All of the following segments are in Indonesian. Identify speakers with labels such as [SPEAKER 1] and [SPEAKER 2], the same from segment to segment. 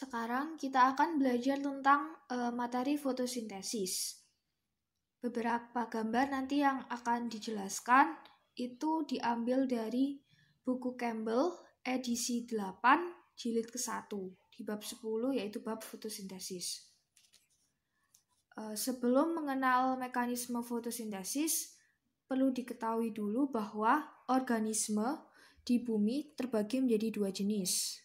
[SPEAKER 1] Sekarang kita akan belajar tentang uh, materi fotosintesis. Beberapa gambar nanti yang akan dijelaskan itu diambil dari buku Campbell edisi 8 jilid ke-1 di bab 10 yaitu bab fotosintesis. Uh, sebelum mengenal mekanisme fotosintesis, perlu diketahui dulu bahwa organisme di bumi terbagi menjadi dua jenis,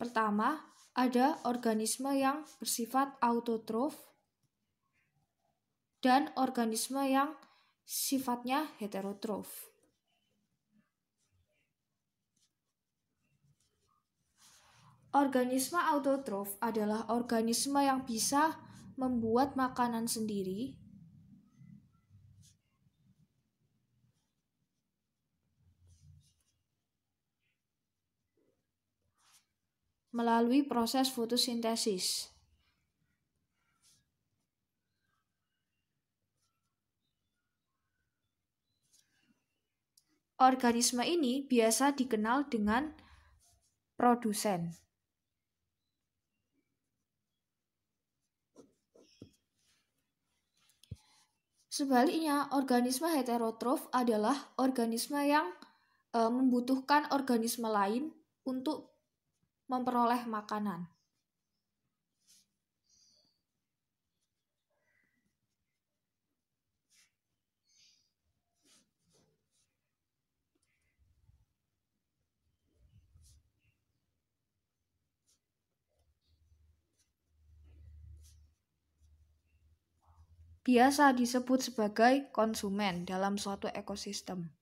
[SPEAKER 1] Pertama, ada organisme yang bersifat autotrof dan organisme yang sifatnya heterotrof. Organisme autotrof adalah organisme yang bisa membuat makanan sendiri melalui proses fotosintesis. Organisme ini biasa dikenal dengan produsen. Sebaliknya, organisme heterotrof adalah organisme yang e, membutuhkan organisme lain untuk memperoleh makanan. biasa disebut sebagai konsumen dalam suatu ekosistem.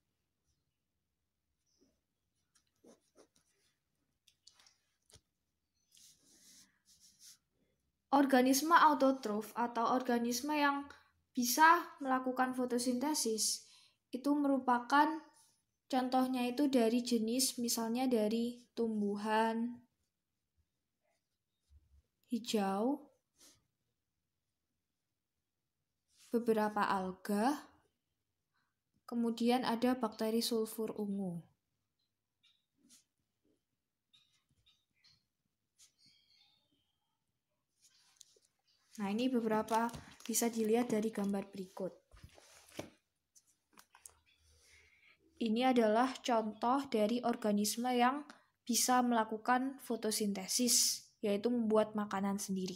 [SPEAKER 1] organisme autotrof atau organisme yang bisa melakukan fotosintesis itu merupakan contohnya itu dari jenis misalnya dari tumbuhan hijau beberapa alga kemudian ada bakteri sulfur ungu Nah, ini beberapa bisa dilihat dari gambar berikut. Ini adalah contoh dari organisme yang bisa melakukan fotosintesis, yaitu membuat makanan sendiri.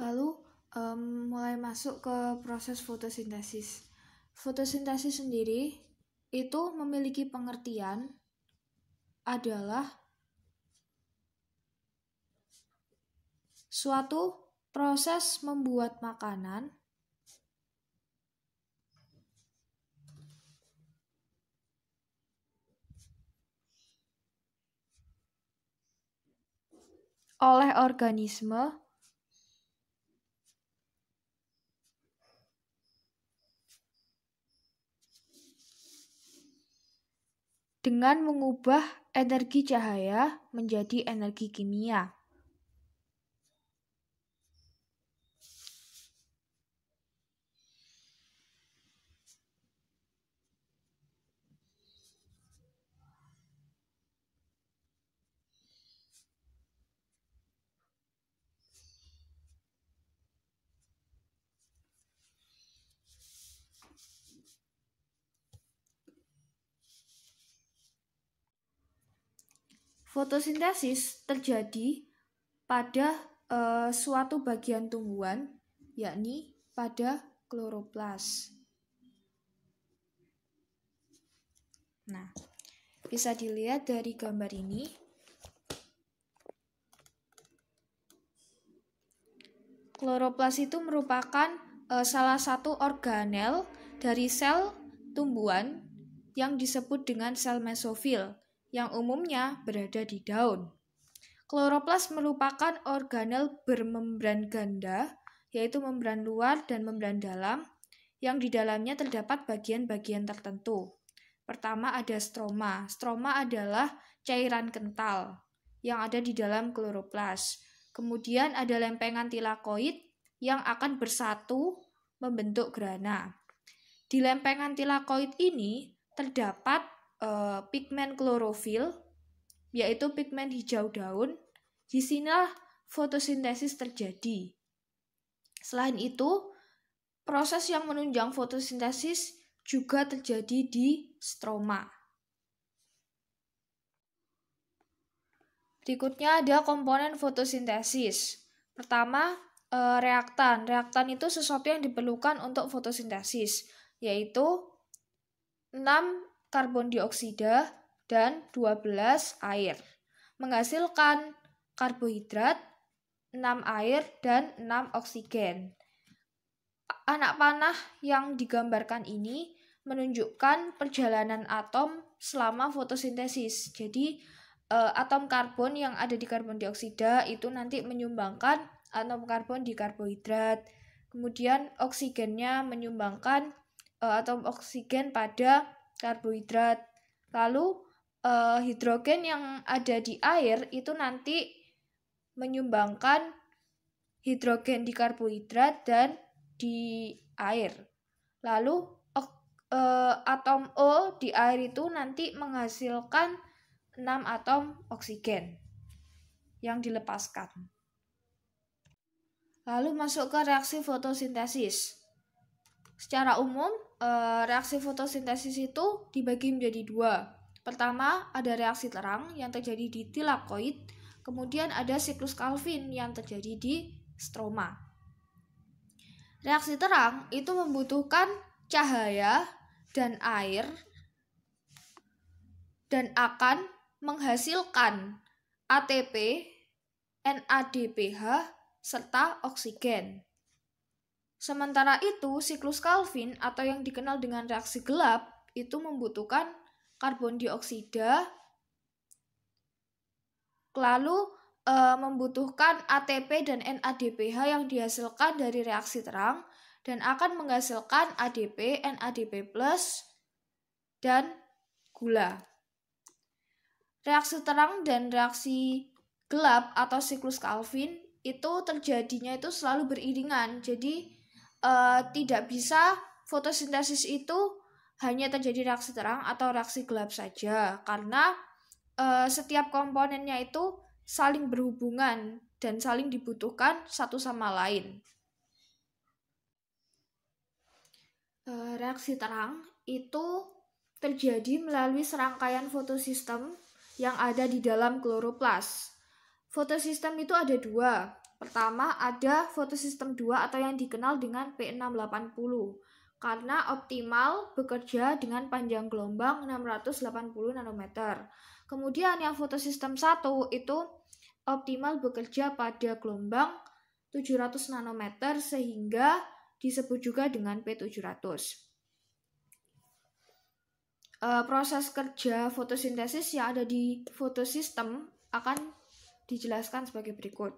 [SPEAKER 1] Lalu, um, mulai masuk ke proses fotosintesis. Fotosintesis sendiri itu memiliki pengertian adalah suatu proses membuat makanan oleh organisme dengan mengubah energi cahaya menjadi energi kimia. Fotosintesis terjadi pada uh, suatu bagian tumbuhan, yakni pada kloroplas. Nah, bisa dilihat dari gambar ini. Kloroplas itu merupakan e, salah satu organel dari sel tumbuhan yang disebut dengan sel mesofil yang umumnya berada di daun. Kloroplas merupakan organel bermembran ganda, yaitu membran luar dan membran dalam, yang di dalamnya terdapat bagian-bagian tertentu. Pertama ada stroma. Stroma adalah cairan kental yang ada di dalam kloroplas. Kemudian ada lempengan tilakoid yang akan bersatu membentuk grana. Di lempengan tilakoid ini terdapat uh, pigmen klorofil, yaitu pigmen hijau daun. Di sinilah fotosintesis terjadi. Selain itu, proses yang menunjang fotosintesis juga terjadi di stroma. Berikutnya ada komponen fotosintesis. Pertama, eh, reaktan. Reaktan itu sesuatu yang diperlukan untuk fotosintesis, yaitu 6 karbon dioksida, dan 12 air. Menghasilkan karbohidrat, 6 air, dan 6 oksigen. Anak panah yang digambarkan ini menunjukkan perjalanan atom selama fotosintesis. Jadi, eh, atom karbon yang ada di karbon dioksida itu nanti menyumbangkan atom karbon di karbohidrat. Kemudian oksigennya menyumbangkan eh, atom oksigen pada karbohidrat. Lalu uh, hidrogen yang ada di air itu nanti menyumbangkan hidrogen di karbohidrat dan di air. Lalu eh, atom O di air itu nanti menghasilkan 6 atom oksigen yang dilepaskan. Lalu masuk ke reaksi fotosintesis. Secara umum, Eh, reaksi fotosintesis itu dibagi menjadi dua. Pertama, ada reaksi terang yang terjadi di tilakoid, kemudian ada siklus Calvin yang terjadi di stroma. Reaksi terang itu membutuhkan cahaya dan air dan akan menghasilkan ATP, NADPH, serta oksigen. Sementara itu, siklus Calvin atau yang dikenal dengan reaksi gelap itu membutuhkan karbon dioksida, lalu e, membutuhkan ATP dan NADPH yang dihasilkan dari reaksi terang dan akan menghasilkan ADP, NADP+, dan gula. Reaksi terang dan reaksi gelap atau siklus Calvin itu terjadinya itu selalu beriringan. Jadi uh, tidak bisa fotosintesis itu hanya terjadi reaksi terang atau reaksi gelap saja karena uh, setiap komponennya itu saling berhubungan dan saling dibutuhkan satu sama lain. Uh, reaksi terang itu terjadi melalui serangkaian fotosistem yang ada di dalam kloroplas. Fotosistem itu ada dua. Pertama, ada fotosistem 2 atau yang dikenal dengan P680 karena optimal bekerja dengan panjang gelombang 680 nanometer. Kemudian yang fotosistem 1 itu optimal bekerja pada gelombang 700 nanometer sehingga disebut juga dengan P700 e, eh, proses kerja fotosintesis yang ada di fotosistem akan dijelaskan sebagai berikut.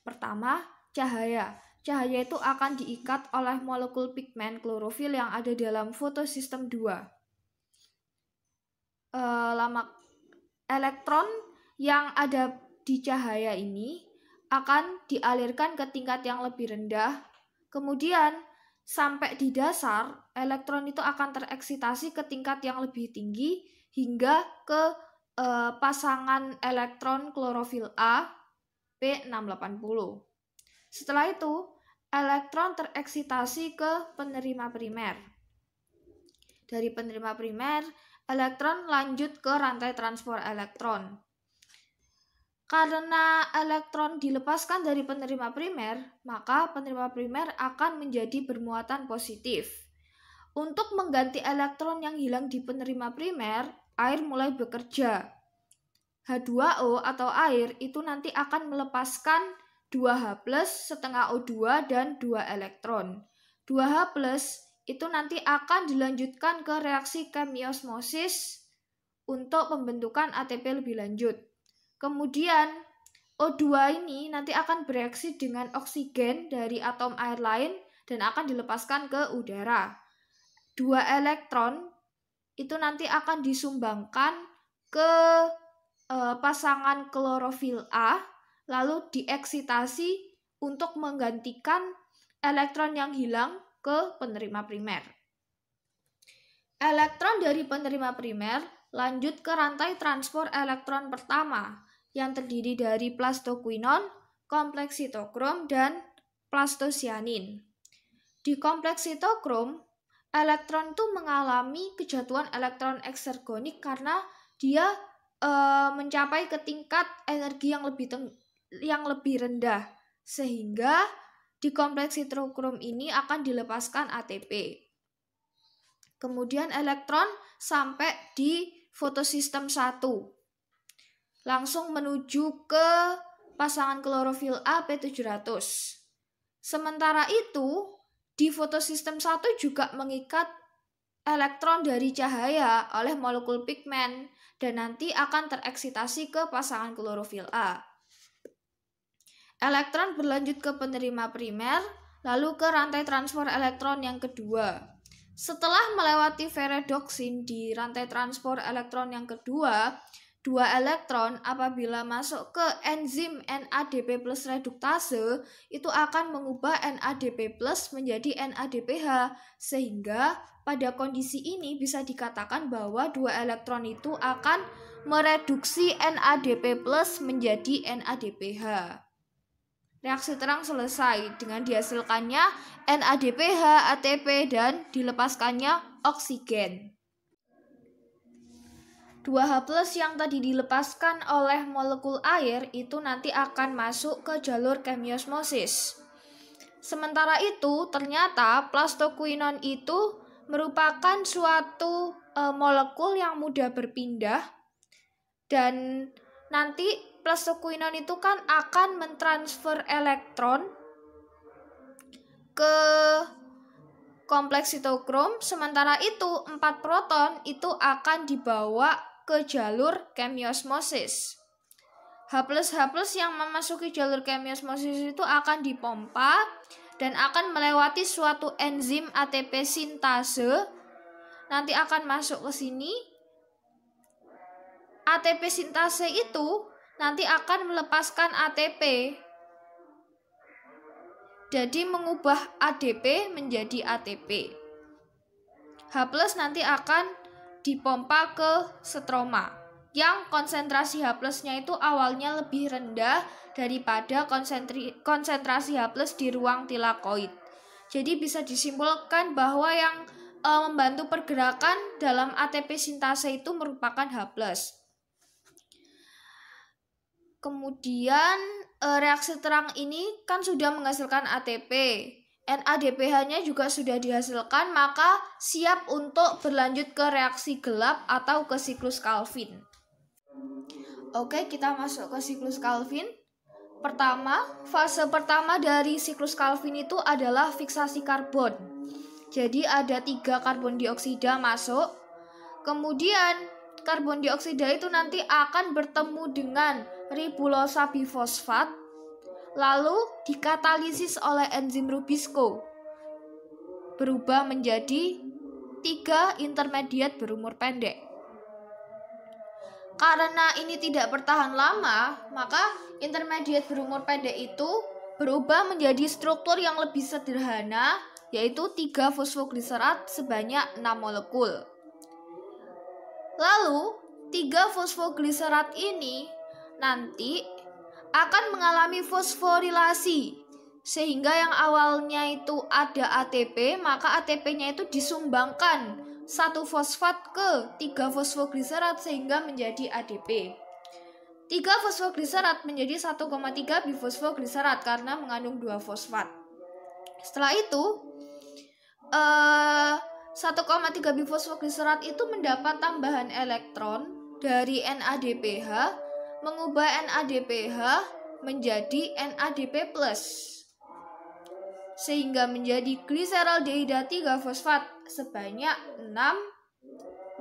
[SPEAKER 1] Pertama, cahaya. Cahaya itu akan diikat oleh molekul pigmen klorofil yang ada dalam fotosistem 2. E, lama elektron yang ada di cahaya ini akan dialirkan ke tingkat yang lebih rendah. Kemudian sampai di dasar, elektron itu akan tereksitasi ke tingkat yang lebih tinggi hingga ke eh, pasangan elektron klorofil A P680. Setelah itu, elektron tereksitasi ke penerima primer. Dari penerima primer, elektron lanjut ke rantai transport elektron. Karena elektron dilepaskan dari penerima primer, maka penerima primer akan menjadi bermuatan positif. Untuk mengganti elektron yang hilang di penerima primer, air mulai bekerja. H2O atau air itu nanti akan melepaskan 2H+, setengah O2, dan 2 elektron. 2H+, itu nanti akan dilanjutkan ke reaksi kemiosmosis untuk pembentukan ATP lebih lanjut. Kemudian, O2 ini nanti akan bereaksi dengan oksigen dari atom air lain dan akan dilepaskan ke udara. Dua elektron itu nanti akan disumbangkan ke eh, pasangan klorofil A lalu dieksitasi untuk menggantikan elektron yang hilang ke penerima primer. Elektron dari penerima primer lanjut ke rantai transport elektron pertama yang terdiri dari plastoquinon, sitokrom dan plastosianin. Di kompleks sitokrom elektron itu mengalami kejatuhan elektron eksergonik karena dia e, mencapai ke tingkat energi yang lebih teng yang lebih rendah sehingga di kompleks hidrokrom ini akan dilepaskan ATP. Kemudian elektron sampai di fotosistem 1. Langsung menuju ke pasangan klorofil A P700. Sementara itu, di fotosistem satu juga mengikat elektron dari cahaya oleh molekul pigmen dan nanti akan tereksitasi ke pasangan klorofil A. Elektron berlanjut ke penerima primer, lalu ke rantai transfer elektron yang kedua. Setelah melewati veredoksin di rantai transfer elektron yang kedua, Dua elektron apabila masuk ke enzim NADP plus reduktase itu akan mengubah NADP plus menjadi NADPH sehingga pada kondisi ini bisa dikatakan bahwa dua elektron itu akan mereduksi NADP plus menjadi NADPH. Reaksi terang selesai dengan dihasilkannya NADPH, ATP, dan dilepaskannya oksigen. 2H+ yang tadi dilepaskan oleh molekul air itu nanti akan masuk ke jalur kemiosmosis. Sementara itu, ternyata plastokuinon itu merupakan suatu e, molekul yang mudah berpindah dan nanti plastokuinon itu kan akan mentransfer elektron ke kompleks sitokrom, sementara itu 4 proton itu akan dibawa ke jalur kemiosmosis. plus yang memasuki jalur kemiosmosis itu akan dipompa dan akan melewati suatu enzim ATP sintase. Nanti akan masuk ke sini. ATP sintase itu nanti akan melepaskan ATP. Jadi mengubah ADP menjadi ATP. H+ plus nanti akan dipompa ke stroma yang konsentrasi H plusnya itu awalnya lebih rendah daripada konsentrasi H di ruang tilakoid. Jadi bisa disimpulkan bahwa yang e, membantu pergerakan dalam ATP sintase itu merupakan H+. Kemudian e, reaksi terang ini kan sudah menghasilkan ATP. NADPH-nya juga sudah dihasilkan, maka siap untuk berlanjut ke reaksi gelap atau ke siklus Calvin. Oke, kita masuk ke siklus Calvin. Pertama, fase pertama dari siklus Calvin itu adalah fiksasi karbon. Jadi ada tiga karbon dioksida masuk. Kemudian karbon dioksida itu nanti akan bertemu dengan ribulosa bifosfat lalu dikatalisis oleh enzim Rubisco berubah menjadi tiga intermediat berumur pendek. Karena ini tidak bertahan lama, maka intermediat berumur pendek itu berubah menjadi struktur yang lebih sederhana, yaitu 3 fosfogliserat sebanyak 6 molekul. Lalu, 3 fosfogliserat ini nanti akan mengalami fosforilasi sehingga yang awalnya itu ada ATP, maka ATP-nya itu disumbangkan satu fosfat ke tiga fosfogliserat sehingga menjadi ADP. Tiga fosfogliserat menjadi 1,3 bifosfogliserat karena mengandung dua fosfat. Setelah itu, eh, 1,3 bifosfogliserat itu mendapat tambahan elektron dari NADPH mengubah NADPH menjadi NADP+, sehingga menjadi gliseraldehyda 3-fosfat sebanyak 6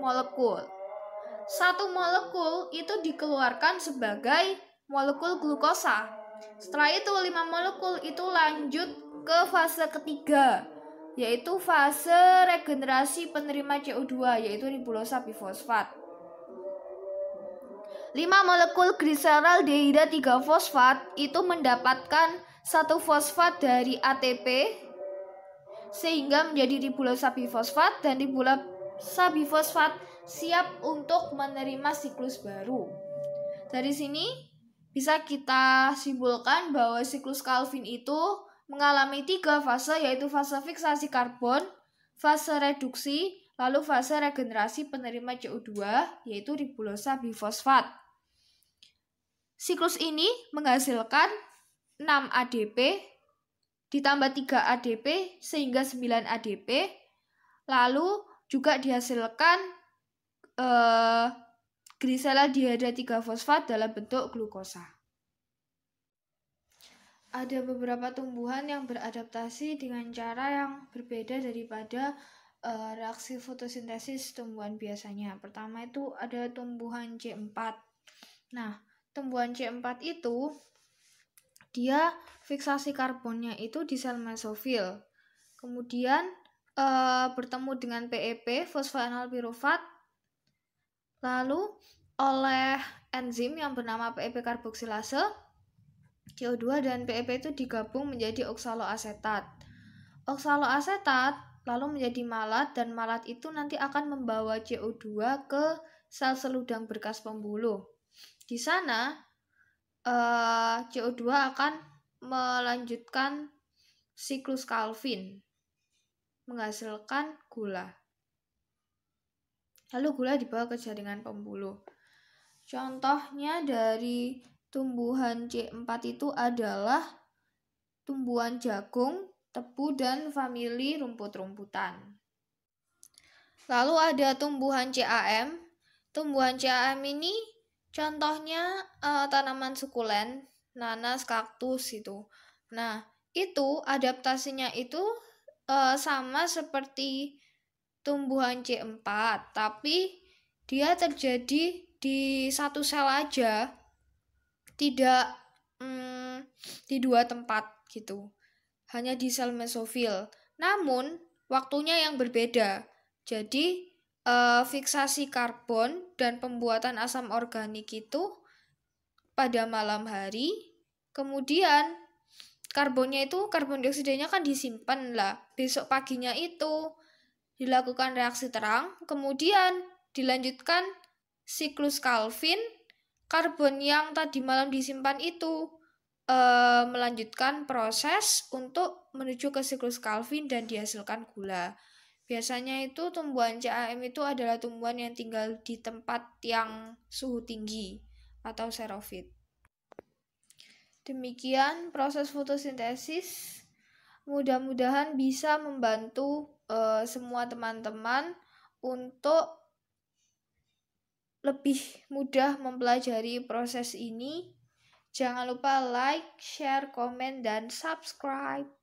[SPEAKER 1] molekul. Satu molekul itu dikeluarkan sebagai molekul glukosa. Setelah itu, 5 molekul itu lanjut ke fase ketiga, yaitu fase regenerasi penerima CO2, yaitu ribulosa bifosfat. 5 molekul gliserol deida 3 fosfat itu mendapatkan satu fosfat dari ATP sehingga menjadi bifosfat dan bifosfat siap untuk menerima siklus baru. Dari sini bisa kita simpulkan bahwa siklus Calvin itu mengalami tiga fase yaitu fase fiksasi karbon, fase reduksi, Lalu fase regenerasi penerima CO2 yaitu ribulosa bifosfat. Siklus ini menghasilkan 6 ADP ditambah 3 ADP sehingga 9 ADP. Lalu juga dihasilkan eh, glisela 3 fosfat dalam bentuk glukosa ada beberapa tumbuhan yang beradaptasi dengan cara yang berbeda daripada uh, reaksi fotosintesis tumbuhan biasanya. Pertama itu ada tumbuhan C4. Nah, tumbuhan C4 itu dia fiksasi karbonnya itu di sel mesofil. Kemudian uh, bertemu dengan PEP, fosfoenolpirufat. Lalu oleh enzim yang bernama PEP karboksilase, CO2 dan PEP e itu digabung menjadi oksaloasetat. Oksaloasetat lalu menjadi malat dan malat itu nanti akan membawa CO2 ke sel seludang berkas pembuluh. Di sana eh, CO2 akan melanjutkan siklus Calvin menghasilkan gula. Lalu gula dibawa ke jaringan pembuluh. Contohnya dari tumbuhan C4 itu adalah tumbuhan jagung, tebu dan famili rumput-rumputan. Lalu ada tumbuhan CAM. Tumbuhan CAM ini contohnya uh, tanaman sukulen, nanas, kaktus itu. Nah, itu adaptasinya itu uh, sama seperti tumbuhan C4, tapi dia terjadi di satu sel aja, tidak mm, di dua tempat gitu hanya di sel mesofil, namun waktunya yang berbeda. Jadi, eh, fiksasi karbon dan pembuatan asam organik itu pada malam hari, kemudian karbonnya itu karbon dioksidanya kan disimpan lah. Besok paginya itu dilakukan reaksi terang, kemudian dilanjutkan siklus Calvin, karbon yang tadi malam disimpan itu Eh, melanjutkan proses untuk menuju ke siklus Calvin dan dihasilkan gula. Biasanya itu tumbuhan CAM itu adalah tumbuhan yang tinggal di tempat yang suhu tinggi atau xerofit. Demikian proses fotosintesis. Mudah-mudahan bisa membantu uh, semua teman-teman untuk lebih mudah mempelajari proses ini Jangan lupa like, share, komen, dan subscribe.